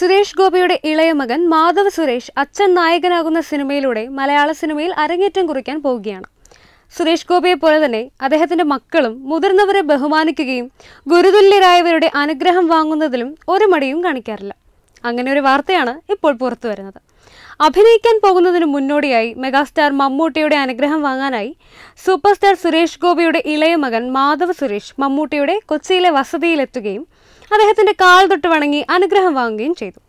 സുരേഷ് ഗോപിയുടെ ഇളയ മകൻ മാധവ് സുരേഷ് അച്ഛൻ നായകനാകുന്ന സിനിമയിലൂടെ മലയാള സിനിമയിൽ അരങ്ങേറ്റം കുറിക്കാൻ പോവുകയാണ് സുരേഷ് ഗോപിയെ പോലെ തന്നെ അദ്ദേഹത്തിന്റെ മക്കളും മുതിർന്നവരെ ബഹുമാനിക്കുകയും ഗുരുതുല്യരായവരുടെ അനുഗ്രഹം വാങ്ങുന്നതിലും ഒരു മടിയും കാണിക്കാറില്ല അങ്ങനെ ഒരു വാർത്തയാണ് ഇപ്പോൾ പുറത്തു വരുന്നത് അഭിനയിക്കാൻ പോകുന്നതിന് മുന്നോടിയായി മെഗാസ്റ്റാർ മമ്മൂട്ടിയുടെ അനുഗ്രഹം വാങ്ങാനായി സൂപ്പർ സ്റ്റാർ സുരേഷ് ഗോപിയുടെ ഇളയ മകൻ മാധവ് സുരേഷ് മമ്മൂട്ടിയുടെ കൊച്ചിയിലെ വസതിയിലെത്തുകയും അദ്ദേഹത്തിന്റെ കാൽ തൊട്ട് വണങ്ങി അനുഗ്രഹം വാങ്ങുകയും ചെയ്തു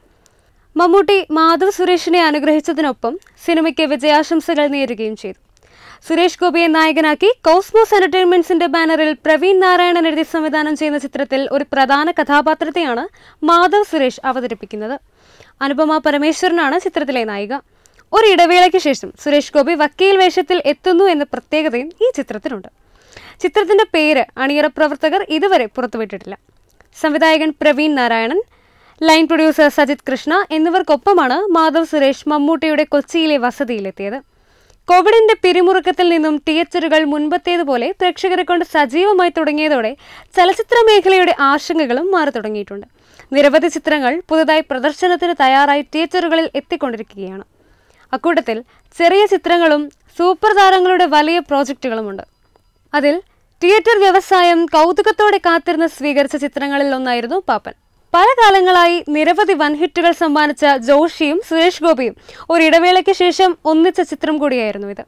മമ്മൂട്ടി മാധവ് സുരേഷിനെ അനുഗ്രഹിച്ചതിനൊപ്പം സിനിമയ്ക്ക് വിജയാശംസകൾ നേരുകയും ചെയ്തു സുരേഷ് ഗോപിയെ നായകനാക്കി കോസ്മോസ് എന്റർടൈൻമെന്റ്സിന്റെ ബാനറിൽ പ്രവീൺ നാരായണൻ എഴുതി സംവിധാനം ചെയ്യുന്ന ചിത്രത്തിൽ ഒരു പ്രധാന കഥാപാത്രത്തെയാണ് മാധവ് സുരേഷ് അവതരിപ്പിക്കുന്നത് അനുപമ പരമേശ്വരനാണ് ചിത്രത്തിലെ നായിക ഒരു ഇടവേളയ്ക്ക് ശേഷം സുരേഷ് ഗോപി വക്കീൽ വേഷത്തിൽ എത്തുന്നു എന്ന പ്രത്യേകതയും ഈ ചിത്രത്തിനുണ്ട് ചിത്രത്തിന്റെ പേര് അണിയറ പ്രവർത്തകർ ഇതുവരെ പുറത്തുവിട്ടിട്ടില്ല സംവിധായകൻ പ്രവീൺ നാരായണൻ ലൈൻ പ്രൊഡ്യൂസർ സജിത് കൃഷ്ണ എന്നിവർക്കൊപ്പമാണ് മാധവ് സുരേഷ് മമ്മൂട്ടിയുടെ കൊച്ചിയിലെ വസതിയിലെത്തിയത് കോവിഡിന്റെ പിരിമുറുക്കത്തിൽ നിന്നും തിയേറ്ററുകൾ മുൻപത്തേതുപോലെ പ്രേക്ഷകരെ കൊണ്ട് സജീവമായി തുടങ്ങിയതോടെ ചലച്ചിത്ര മേഖലയുടെ ആശങ്കകളും മാറി തുടങ്ങിയിട്ടുണ്ട് നിരവധി ചിത്രങ്ങൾ പുതുതായി പ്രദർശനത്തിന് തയ്യാറായി തിയേറ്ററുകളിൽ എത്തിക്കൊണ്ടിരിക്കുകയാണ് അക്കൂട്ടത്തിൽ ചെറിയ ചിത്രങ്ങളും സൂപ്പർ താരങ്ങളുടെ വലിയ പ്രോജക്റ്റുകളുമുണ്ട് അതിൽ തിയേറ്റർ വ്യവസായം കൗതുകത്തോടെ കാത്തിരുന്ന് സ്വീകരിച്ച ചിത്രങ്ങളിൽ ഒന്നായിരുന്നു പാപ്പൻ പല കാലങ്ങളായി നിരവധി വൻ ഹിറ്റുകൾ സമ്മാനിച്ച ജോഷിയും സുരേഷ് ഗോപിയും ഒരിടവേളയ്ക്ക് ശേഷം ഒന്നിച്ച ചിത്രം കൂടിയായിരുന്നു ഇത്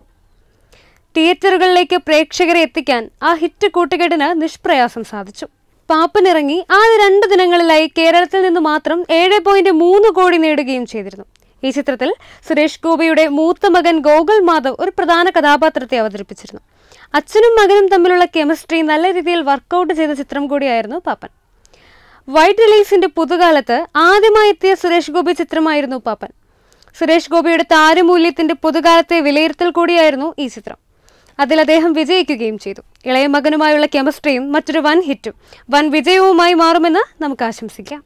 തിയേറ്ററുകളിലേക്ക് പ്രേക്ഷകരെ എത്തിക്കാൻ ആ ഹിറ്റ് കൂട്ടുകെട്ടിന് നിഷ്പ്രയാസം സാധിച്ചു പാപ്പനിറങ്ങി ആദ്യ രണ്ട് ദിനങ്ങളിലായി കേരളത്തിൽ നിന്ന് മാത്രം ഏഴ് പോയിന്റ് മൂന്ന് കോടി നേടുകയും ചെയ്തിരുന്നു ഈ ചിത്രത്തിൽ സുരേഷ് ഗോപിയുടെ മൂത്ത മകൻ ഗോകുൽ മാധവ് ഒരു പ്രധാന കഥാപാത്രത്തെ അവതരിപ്പിച്ചിരുന്നു അച്ഛനും മകനും തമ്മിലുള്ള കെമിസ്ട്രി നല്ല രീതിയിൽ വർക്കൗട്ട് ചെയ്ത ചിത്രം കൂടിയായിരുന്നു പാപ്പൻ വൈറ്റ് റിലീസിന്റെ പുതുകാലത്ത് ആദ്യമായി എത്തിയ സുരേഷ് ഗോപി ചിത്രമായിരുന്നു പാപ്പൻ സുരേഷ് ഗോപിയുടെ താരമൂല്യത്തിന്റെ പുതുകാലത്തെ വിലയിരുത്തൽ കൂടിയായിരുന്നു ഈ ചിത്രം അതിൽ അദ്ദേഹം വിജയിക്കുകയും ചെയ്തു ഇളയ മകനുമായുള്ള കെമിസ്ട്രിയും മറ്റൊരു വൻ ഹിറ്റും വൻ വിജയവുമായി മാറുമെന്ന് നമുക്ക് ആശംസിക്കാം